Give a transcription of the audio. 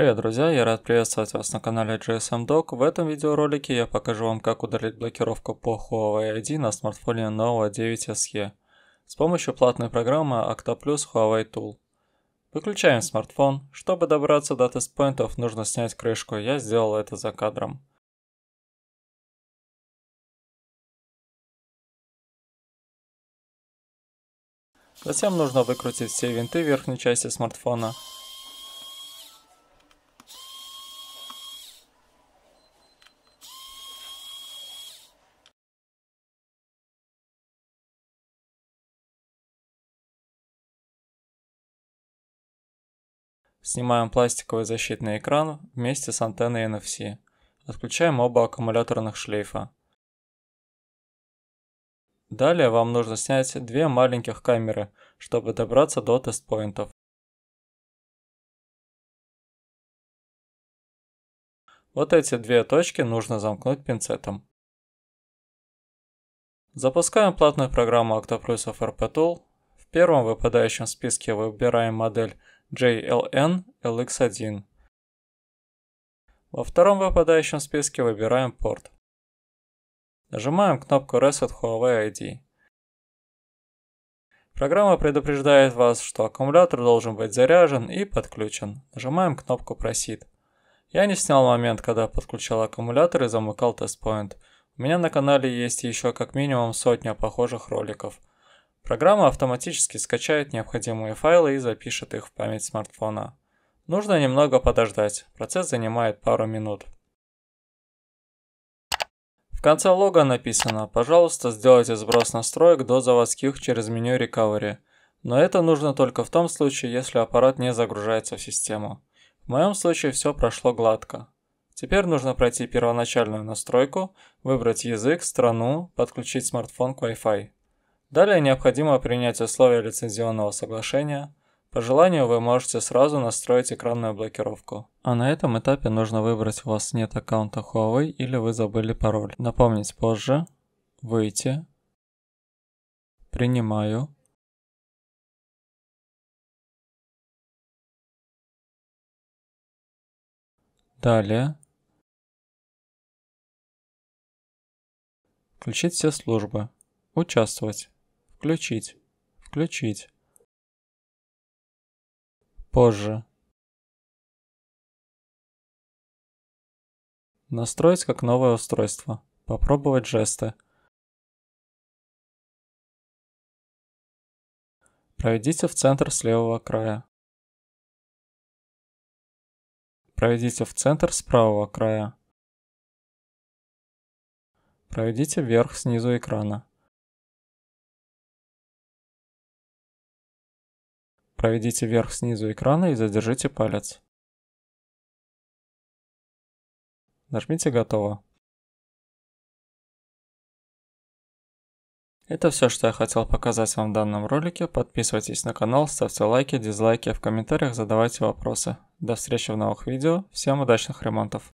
Привет, друзья! Я рад приветствовать вас на канале GSM Doc. В этом видеоролике я покажу вам, как удалить блокировку по Huawei ID на смартфоне Nova 9 SE с помощью платной программы OctoPlus Huawei Tool. Выключаем смартфон. Чтобы добраться до тест-поинтов, нужно снять крышку. Я сделал это за кадром. Затем нужно выкрутить все винты верхней части смартфона. Снимаем пластиковый защитный экран вместе с антенной NFC. Отключаем оба аккумуляторных шлейфа. Далее вам нужно снять две маленьких камеры, чтобы добраться до тест тестпоинтов. Вот эти две точки нужно замкнуть пинцетом. Запускаем платную программу OctoPlus FRP Tool. В первом выпадающем списке выбираем модель JLN LX1. Во втором выпадающем списке выбираем порт. Нажимаем кнопку Reset Huawei ID. Программа предупреждает вас, что аккумулятор должен быть заряжен и подключен. Нажимаем кнопку Proceed. Я не снял момент, когда подключал аккумулятор и замыкал тест тестпоинт. У меня на канале есть еще как минимум сотня похожих роликов – Программа автоматически скачает необходимые файлы и запишет их в память смартфона. Нужно немного подождать, процесс занимает пару минут. В конце лога написано «Пожалуйста, сделайте сброс настроек до заводских через меню Recovery», но это нужно только в том случае, если аппарат не загружается в систему. В моем случае все прошло гладко. Теперь нужно пройти первоначальную настройку, выбрать язык, страну, подключить смартфон к Wi-Fi. Далее необходимо принять условия лицензионного соглашения. По желанию вы можете сразу настроить экранную блокировку. А на этом этапе нужно выбрать у вас нет аккаунта Huawei или вы забыли пароль. Напомнить позже. Выйти. Принимаю. Далее. Включить все службы. Участвовать. Включить. Включить. Позже. Настроить как новое устройство. Попробовать жесты. Проведите в центр с левого края. Проведите в центр с правого края. Проведите вверх снизу экрана. Проведите вверх снизу экрана и задержите палец. Нажмите «Готово». Это все, что я хотел показать вам в данном ролике. Подписывайтесь на канал, ставьте лайки, дизлайки, в комментариях задавайте вопросы. До встречи в новых видео. Всем удачных ремонтов!